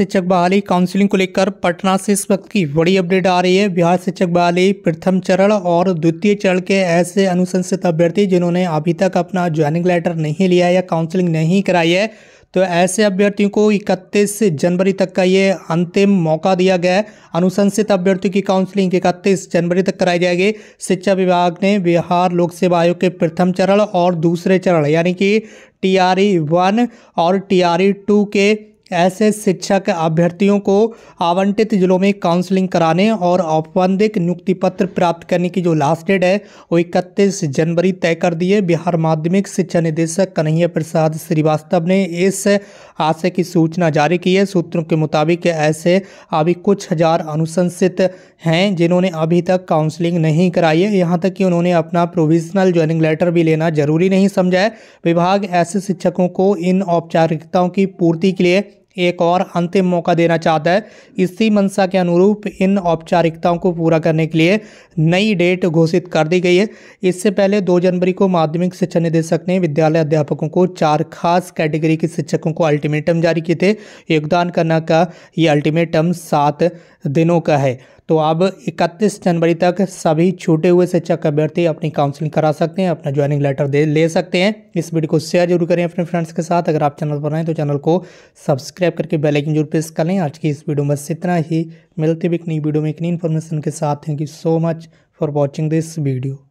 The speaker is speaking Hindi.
शिक्षक बहाली काउंसलिंग को लेकर पटना से इस वक्त की बड़ी अपडेट आ रही है बिहार शिक्षक बहाली प्रथम चरण और द्वितीय चरण के ऐसे अनुशंसित अभ्यर्थी जिन्होंने अभी तक अपना ज्वाइनिंग लेटर नहीं लिया या काउंसलिंग नहीं कराई है तो ऐसे अभ्यर्थियों को 31 जनवरी तक का ये अंतिम मौका दिया गया है अनुशंसित अभ्यर्थियों की काउंसलिंग 31 जनवरी तक कराई जाएगी शिक्षा विभाग ने बिहार लोक सेवा आयोग के प्रथम चरण और दूसरे चरण यानी कि टी आर ई वन और टी आर ई टू के ऐसे शिक्षक अभ्यर्थियों को आवंटित जिलों में काउंसलिंग कराने और औपबंधिक नियुक्ति पत्र प्राप्त करने की जो लास्ट डेट है वो इकतीस जनवरी तय कर दी है बिहार माध्यमिक शिक्षा निदेशक कन्हैया प्रसाद श्रीवास्तव ने इस आशय की सूचना जारी की है सूत्रों के मुताबिक ऐसे अभी कुछ हज़ार अनुशंसित हैं जिन्होंने अभी तक काउंसलिंग नहीं कराई है यहाँ तक कि उन्होंने अपना प्रोविजनल ज्वाइनिंग लेटर भी लेना जरूरी नहीं समझा है विभाग ऐसे शिक्षकों को इन औपचारिकताओं की पूर्ति के लिए एक और अंतिम मौका देना चाहता है इसी मंशा के अनुरूप इन औपचारिकताओं को पूरा करने के लिए नई डेट घोषित कर दी गई है इससे पहले 2 जनवरी को माध्यमिक शिक्षा निदेशक ने विद्यालय अध्यापकों को चार खास कैटेगरी के शिक्षकों को अल्टीमेटम जारी किए थे योगदान करना का ये अल्टीमेटम सात दिनों का है तो अब 31 जनवरी तक सभी छूटे हुए शिक्षक अभ्यर्थी अपनी काउंसलिंग करा सकते हैं अपना ज्वाइनिंग लेटर दे ले सकते हैं इस वीडियो को शेयर जरूर करें अपने फ्रेंड्स के साथ अगर आप चैनल पर आए तो चैनल को सब्सक्राइब करके बेल आइकन जरूर प्रेस कर लें आज की इस वीडियो में बस इतना ही मिलते भी एक नई वीडियो में एक नई इन्फॉर्मेशन के साथ thank you so much for watching this video